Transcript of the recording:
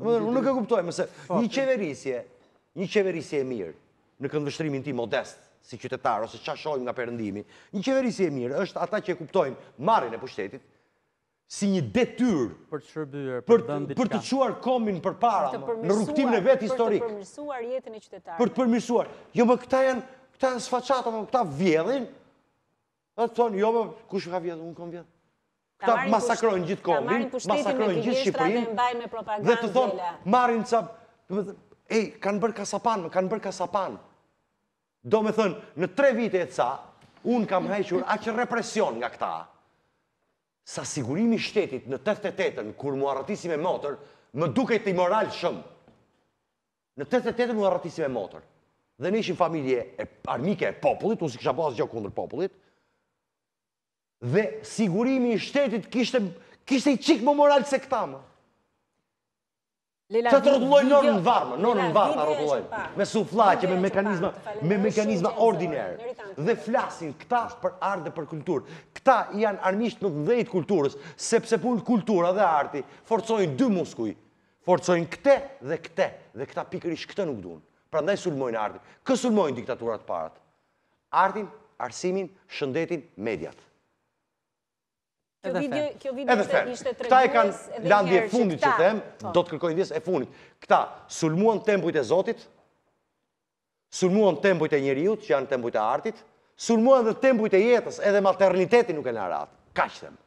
Unë nuk e kuptoj, se po, një qeverisje, një qeverisje e mirë, në këndvështrimin ti modest, si qytetar, ose qa shojmë nga përëndimi, një qeverisje e mirë është ata që e kuptojmë marin e pushtetit, si një detyr për të për Për të quar komin për para, në rukëtim në vetë historik. Për të përmirësuar jetën e qytetarë. Për të përmirësuar. Jo, më këta janë sfaqatë, më këta vjedhin, dhe të thonë, jo, më kush ka vjedhin, unë kom vjedhë. Këta masakrojnë gjithë kombin, masakrojnë gjithë Shqipërinë, dhe të thonë, të ca... Ej, kanë bërë kasapan, kanë bërë kasapan. Do me thënë, në tre vite e ca, unë kam hequr aqë represion nga këta. Sa sigurimi shtetit në 88-ën, kur mu arratisi me motër, më duke të moral shumë. Në 88-ën mu arratisi me motër. Dhe në ishim familje armike e popullit, unë si kësha bëhas gjokë kundër popullit, dhe sigurimi i shtetit kishte kishte i çik më moral se këta më. Lela, të rëtullojnë normën në varmë, normën në varmë rrotulloj. Me suflaqe, me mekanizma, me mekanizma ordinare. Dhe flasin këta për art dhe për kulturë. Këta janë armisht më të të kulturës, sepse punë kultura dhe arti forcojnë dy muskuj. Forcojnë këtë dhe këtë dhe këta pikërisht këtë nuk duan. Prandaj sulmojnë artin. Kë sulmojnë diktaturat e para? Artin, arsimin, shëndetin, mediat. Edhe fer, këta e kanë e fundit që them, po. do të kërkojnë vjes e fundit. Këta sulmuan tempujt e zotit, sulmuan tempujt e njeriut, që janë tempujt e artit, sulmuan dhe tempujt e jetës, edhe maternitetin nuk e në rafë, ka që temë.